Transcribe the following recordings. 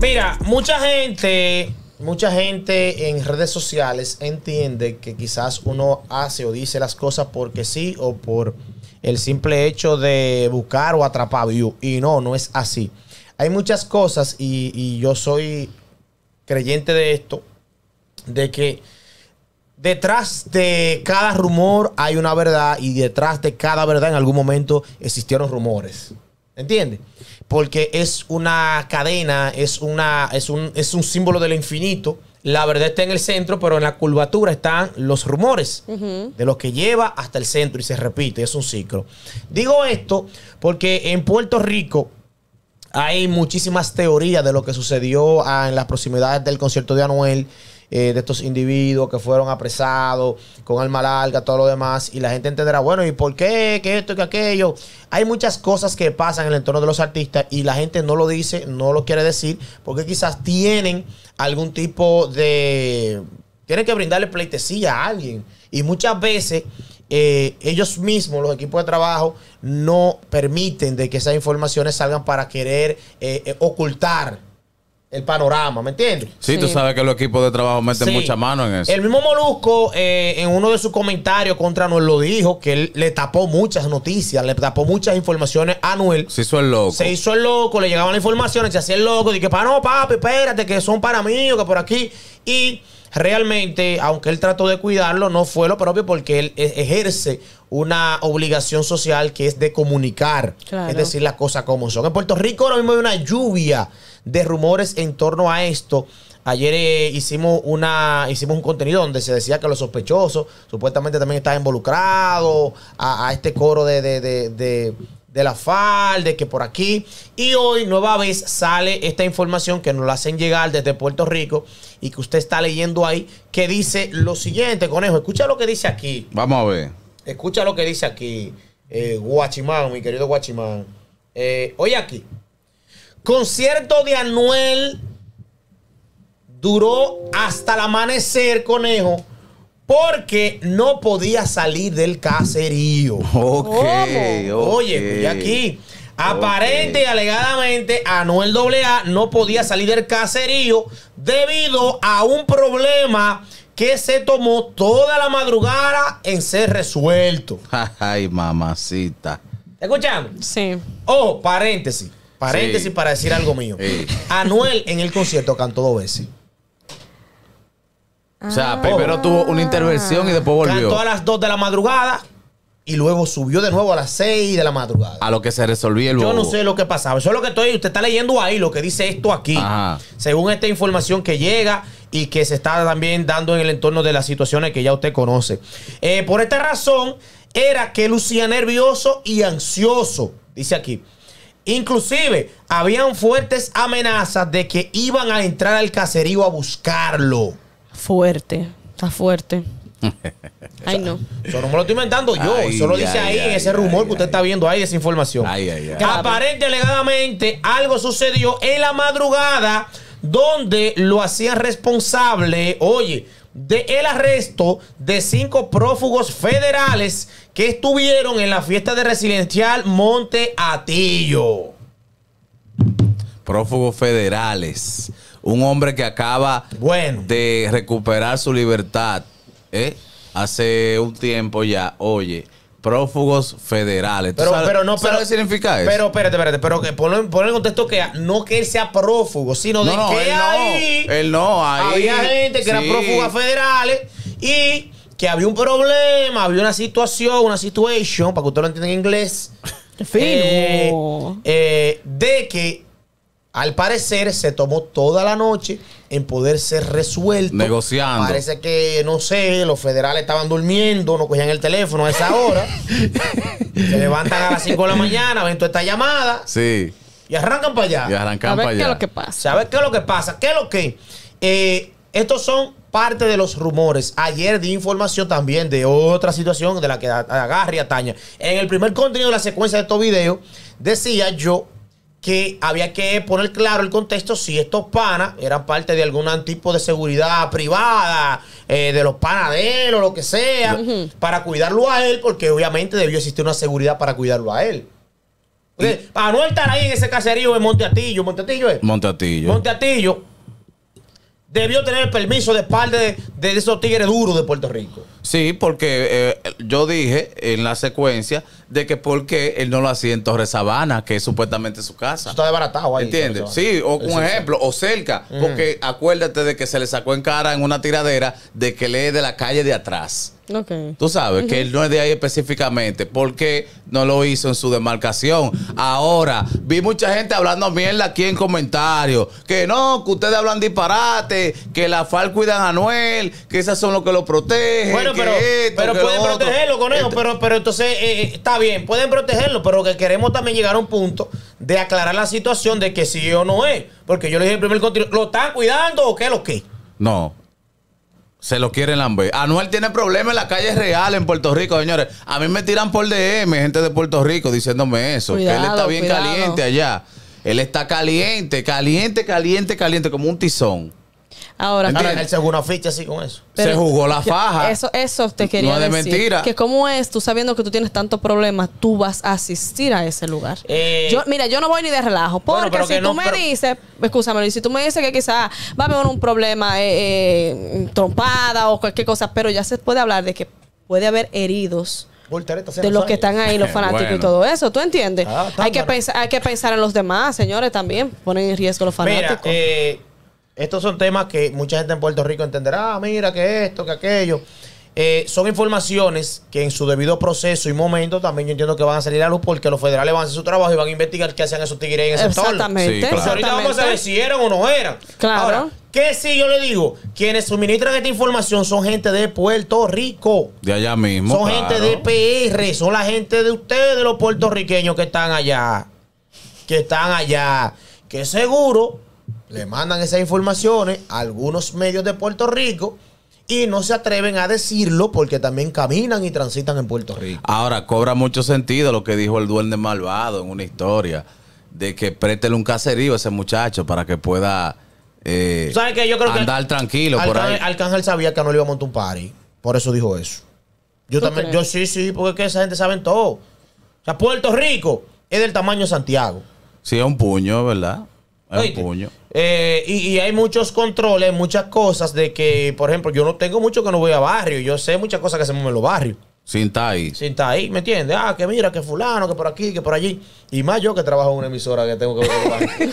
Mira, mucha gente, mucha gente en redes sociales entiende que quizás uno hace o dice las cosas porque sí o por el simple hecho de buscar o atrapar view. Y no, no es así. Hay muchas cosas y, y yo soy creyente de esto, de que Detrás de cada rumor hay una verdad y detrás de cada verdad en algún momento existieron rumores. ¿Entiendes? Porque es una cadena, es, una, es, un, símbolo del infinito. La verdad está en el centro, pero en la curvatura están los rumores de lo que lleva hasta el centro y se repite, es un ciclo. Digo esto porque en Puerto Rico hay muchísimas teorías de lo que sucedió en las proximidades del concierto de Anuel eh, de estos individuos que fueron apresados con alma larga, todo lo demás. Y la gente entenderá, bueno, ¿y por qué? ¿Qué esto? ¿Qué aquello? Hay muchas cosas que pasan en el entorno de los artistas y la gente no lo dice, no lo quiere decir, porque quizás tienen algún tipo de... Tienen que brindarle pleitesía a alguien. Y muchas veces... Eh, ellos mismos, los equipos de trabajo, no permiten de que esas informaciones salgan para querer eh, ocultar el panorama, ¿me entiendes? Sí, tú sabes que los equipos de trabajo meten mucha mano en eso. El mismo Molusco, eh, en uno de sus comentarios contra Anuel, lo dijo que él le tapó muchas noticias, le tapó muchas informaciones a Anuel. Se hizo el loco. Se hizo el loco, le llegaban las informaciones, se hacía el loco, dije, para no, papi, espérate, que son para mí, que por aquí. Y realmente, aunque él trató de cuidarlo, no fue lo propio porque él e-, ejerce una obligación social que es de comunicar, es decir, las cosas como son. En Puerto Rico ahora mismo hay una lluvia de rumores en torno a esto. Ayer eh, hicimos, una, hicimos un contenido donde se decía que los sospechosos supuestamente también estaban involucrados a, este coro de, la FAL, de que por aquí. Y hoy nueva vez sale esta información que nos la hacen llegar desde Puerto Rico y que usted está leyendo ahí, que dice lo siguiente, conejo. Escucha lo que dice aquí. Vamos a ver. Escucha lo que dice aquí, eh, Guachimán, mi querido Guachimán. Eh, oye aquí. Concierto de Anuel duró hasta el amanecer, conejo, porque no podía salir del caserío. Ok. Oye, y aquí. Aparente y alegadamente, Anuel AA no podía salir del caserío debido a un problema que se tomó toda la madrugada en ser resuelto. Ay, mamacita. escuchando? Sí. Oh, paréntesis. Paréntesis para decir algo mío. Anuel en el concierto cantó dos veces. Ah. O sea, primero tuvo una intervención y después volvió. Cantó a las 2 de la madrugada y luego subió de nuevo a las 6 de la madrugada. A lo que se resolvía el Yo no sé lo que pasaba. Eso lo que estoy. Usted está leyendo ahí lo que dice esto aquí. Según esta información que llega y que se está también dando en el entorno de las situaciones que ya usted conoce. Eh, por esta razón, era que lucía nervioso y ansioso. Dice aquí. Inclusive, habían fuertes amenazas de que iban a entrar al caserío a buscarlo. Fuerte, está fuerte. Ay, no. Eso no me lo estoy inventando yo. eso lo dice ahí ese rumor que usted está viendo ahí, esa información. Aparente alegadamente, algo sucedió en la madrugada donde lo hacían responsable, oye, del arresto de cinco prófugos federales que estuvieron en la fiesta de residencial Monte Atillo. Prófugos federales. Un hombre que acaba de recuperar su libertad ¿eh? hace un tiempo ya. Oye, prófugos federales. pero, pero no, pero, qué significa eso? Pero espérate, espérate, pero que ponlo, en contexto que no que él sea prófugo, sino de que ahí, había gente que era prófuga federales y que había un problema, había una situación, una situation, para que usted lo entienda en inglés. Eh, eh, de que al parecer se tomó toda la noche en poder ser resuelto. Negociando. Parece que, no sé, los federales estaban durmiendo, no cogían el teléfono a esa hora. se levantan a las 5 de la mañana, ven toda esta llamada. Sí. Y arrancan para allá. Y a ver qué es lo que pasa. ¿Sabes qué es lo que pasa? ¿Qué es lo que? Eh, estos son parte de los rumores. Ayer de información también de otra situación de la que agarre y ataña. En el primer contenido de la secuencia de estos videos, decía yo que había que poner claro el contexto si estos panas eran parte de algún tipo de seguridad privada, eh, de los panaderos, lo que sea, para cuidarlo a él, porque obviamente debió existir una seguridad para cuidarlo a él. para no estar ahí en ese caserío de Monteatillo, Monteatillo es. Monteatillo. Monteatillo debió tener el permiso de parte de, esos tigres duros de Puerto Rico. Sí, porque eh, yo dije en la secuencia de que porque él no lo hacía en Torres Sabana, que es supuestamente su casa. está desbaratado ahí. ¿Entiendes? Sí, o un ejemplo, o cerca. Porque mm. acuérdate de que se le sacó en cara en una tiradera de que es de la calle de atrás. Tú sabes que él no es de ahí específicamente porque no lo hizo en su demarcación. Ahora, vi mucha gente hablando mierda aquí en comentarios. Que no, que ustedes hablan disparate, que la FAL cuidan a Noel, que esas son los que lo protegen. Bueno, pero, pero pueden protegerlo, con eso, este Pero, entonces, eh, eh, está bien, pueden protegerlo, pero que queremos también llegar a un punto de aclarar la situación de que si o no es. Porque yo le dije en primer continuo, ¿lo están cuidando o qué? ¿Lo qué? No, se lo quieren lamber. Anuel tiene problemas en la calle real en Puerto Rico, señores. A mí me tiran por DM, gente de Puerto Rico, diciéndome eso. que él está bien caliente allá. Él está caliente, caliente, caliente, caliente, como un tizón. Ahora, Ahora se jugó ficha así con eso. se jugó la faja. Eso, eso te quería decir. mentira. Que cómo es, tú sabiendo que tú tienes tantos problemas, tú vas a asistir a ese lugar. Eh, yo, mira, yo no voy ni de relajo. Porque si tú me dices, escúchame, si tú me dices que quizás va a haber un problema eh, eh, trompada o cualquier cosa, pero ya se puede hablar de que puede haber heridos de los que están ahí, los fanáticos y todo eso. ¿Tú entiendes? Ah, hay, que pensar, hay que pensar en los demás, señores, también. Ponen en riesgo los fanáticos. Estos son temas que mucha gente en Puerto Rico entenderá, ah, mira que esto, que aquello. Eh, son informaciones que en su debido proceso y momento también yo entiendo que van a salir a luz porque los federales van a hacer su trabajo y van a investigar qué hacían esos tigres en ese Exactamente. vamos a saber si eran o no eran. Claro. ¿qué si yo le digo? Quienes suministran esta información son gente de Puerto Rico. De allá mismo. Son gente de PR, son la gente de ustedes, los puertorriqueños que están allá. Que están allá. Que seguro le mandan esas informaciones a algunos medios de Puerto Rico y no se atreven a decirlo porque también caminan y transitan en Puerto Rico. Ahora, cobra mucho sentido lo que dijo el duende malvado en una historia de que préstele un caserío a ese muchacho para que pueda eh, andar tranquilo por ahí. sabía que no le iba a montar un party. Por eso dijo eso. Yo también, yo sí, sí, porque es que esa gente sabe todo. O sea, Puerto Rico es del tamaño de Santiago. Sí, es un puño, ¿verdad? Eh, y, hay muchos controles, muchas cosas de que, por ejemplo, yo no tengo mucho que no voy a barrio. Yo sé muchas cosas que hacemos en los barrios. Sin estar ahí. Sin estar ahí, ¿me entiendes? Ah, que mira, que fulano, que por aquí, que por allí. Y más yo que trabajo en una emisora que tengo que ver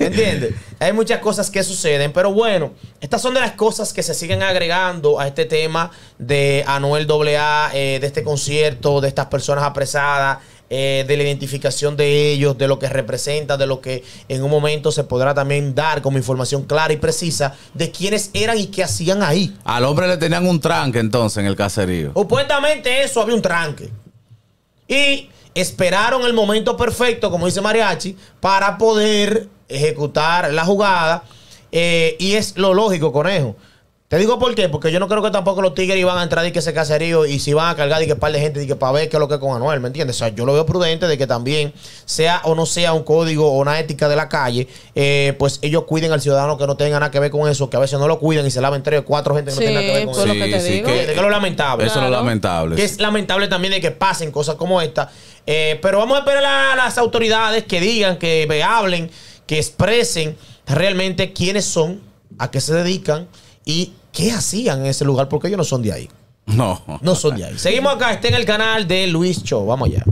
¿Me entiendes? Hay muchas cosas que suceden, pero bueno, estas son de las cosas que se siguen agregando a este tema de Anuel AA, eh, de este concierto, de estas personas apresadas, eh, de la identificación de ellos, de lo que representa, de lo que en un momento se podrá también dar como información clara y precisa de quiénes eran y qué hacían ahí. Al hombre le tenían un tranque entonces en el caserío. Supuestamente eso, había un tranque. Y esperaron el momento perfecto, como dice Mariachi, para poder ejecutar la jugada. Eh, y es lo lógico, conejo. Te digo por qué, porque yo no creo que tampoco los tigres iban a entrar y que ese caserío y si van a cargar y que par de gente y que para ver qué es lo que es con Anuel, ¿me entiendes? O sea, yo lo veo prudente de que también sea o no sea un código o una ética de la calle, eh, pues ellos cuiden al ciudadano que no tenga nada que ver con eso, que a veces no lo cuidan y se laven tres o cuatro gente que no tenga nada que ver con eso. Sí, lo que, te digo. es lo lamentable. Eso es lo lamentable. Que es lamentable también de que pasen cosas como esta. Eh, pero vamos a esperar a las autoridades que digan, que hablen, que expresen realmente quiénes son, a qué se dedican y ¿Qué hacían en ese lugar? Porque ellos no son de ahí. No. No son de ahí. Seguimos acá. Está en el canal de Luis Cho. Vamos allá.